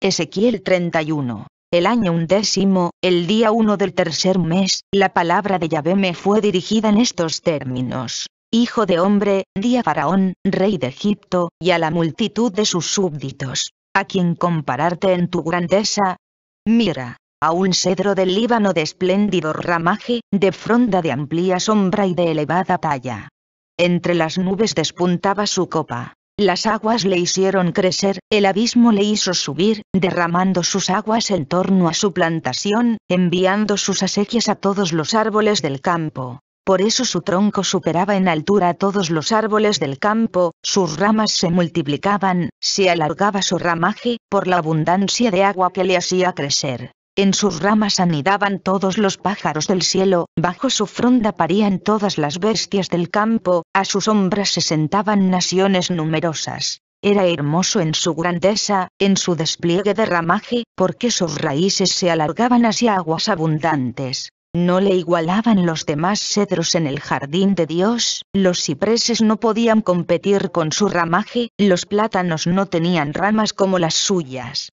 Ezequiel 31. El año undécimo, el día uno del tercer mes, la palabra de Yahvé me fue dirigida en estos términos. Hijo de hombre, di a Faraón, rey de Egipto, y a la multitud de sus súbditos, a quien compararte en tu grandeza. Mira, a un cedro del Líbano de espléndido ramaje, de fronda de amplia sombra y de elevada talla. Entre las nubes despuntaba su copa, las aguas le hicieron crecer, el abismo le hizo subir, derramando sus aguas en torno a su plantación, enviando sus acequias a todos los árboles del campo. Por eso su tronco superaba en altura a todos los árboles del campo, sus ramas se multiplicaban, se alargaba su ramaje, por la abundancia de agua que le hacía crecer. En sus ramas anidaban todos los pájaros del cielo, bajo su fronda parían todas las bestias del campo, a sus sombras se sentaban naciones numerosas. Era hermoso en su grandeza, en su despliegue de ramaje, porque sus raíces se alargaban hacia aguas abundantes. No le igualaban los demás cedros en el jardín de Dios, los cipreses no podían competir con su ramaje, los plátanos no tenían ramas como las suyas.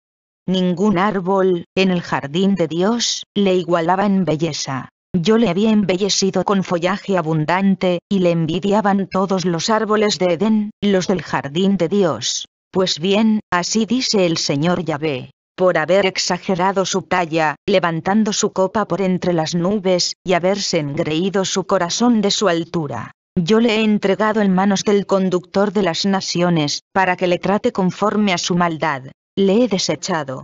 Ningún árbol, en el jardín de Dios, le igualaba en belleza. Yo le había embellecido con follaje abundante, y le envidiaban todos los árboles de Edén, los del jardín de Dios. Pues bien, así dice el Señor Yahvé. Por haber exagerado su talla, levantando su copa por entre las nubes, y haberse engreído su corazón de su altura. Yo le he entregado en manos del conductor de las naciones, para que le trate conforme a su maldad, le he desechado.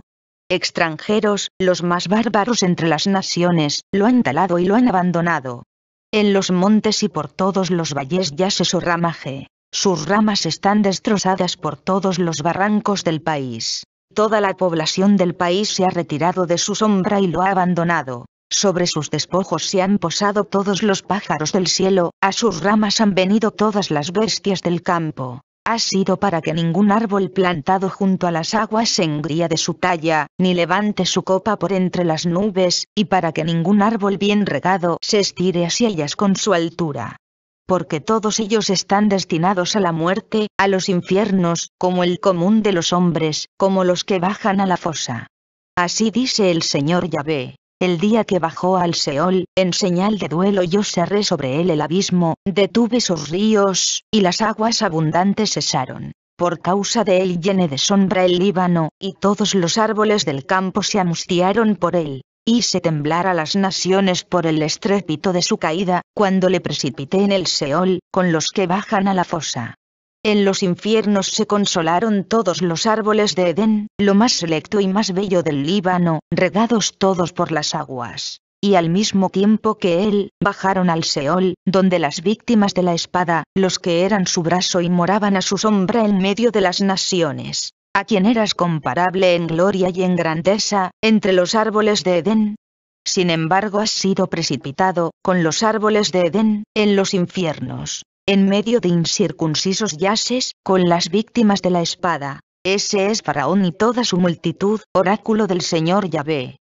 Extranjeros, los más bárbaros entre las naciones, lo han talado y lo han abandonado. En los montes y por todos los valles yace su ramaje. Sus ramas están destrozadas por todos los barrancos del país. Toda la población del país se ha retirado de su sombra y lo ha abandonado. Sobre sus despojos se han posado todos los pájaros del cielo, a sus ramas han venido todas las bestias del campo ha sido para que ningún árbol plantado junto a las aguas se engría de su talla, ni levante su copa por entre las nubes, y para que ningún árbol bien regado se estire hacia ellas con su altura. Porque todos ellos están destinados a la muerte, a los infiernos, como el común de los hombres, como los que bajan a la fosa. Así dice el Señor Yahvé. El día que bajó al Seol, en señal de duelo yo cerré sobre él el abismo, detuve sus ríos, y las aguas abundantes cesaron. Por causa de él llené de sombra el Líbano, y todos los árboles del campo se amustiaron por él. Hice temblar a las naciones por el estrépito de su caída, cuando le precipité en el Seol, con los que bajan a la fosa. En los infiernos se consolaron todos los árboles de Edén, lo más selecto y más bello del Líbano, regados todos por las aguas. Y al mismo tiempo que él, bajaron al Seol, donde las víctimas de la espada, los que eran su brazo y moraban a su sombra en medio de las naciones, a quien eras comparable en gloria y en grandeza, entre los árboles de Edén. Sin embargo has sido precipitado, con los árboles de Edén, en los infiernos en medio de incircuncisos yaces, con las víctimas de la espada. Ese es Faraón y toda su multitud, oráculo del Señor Yahvé.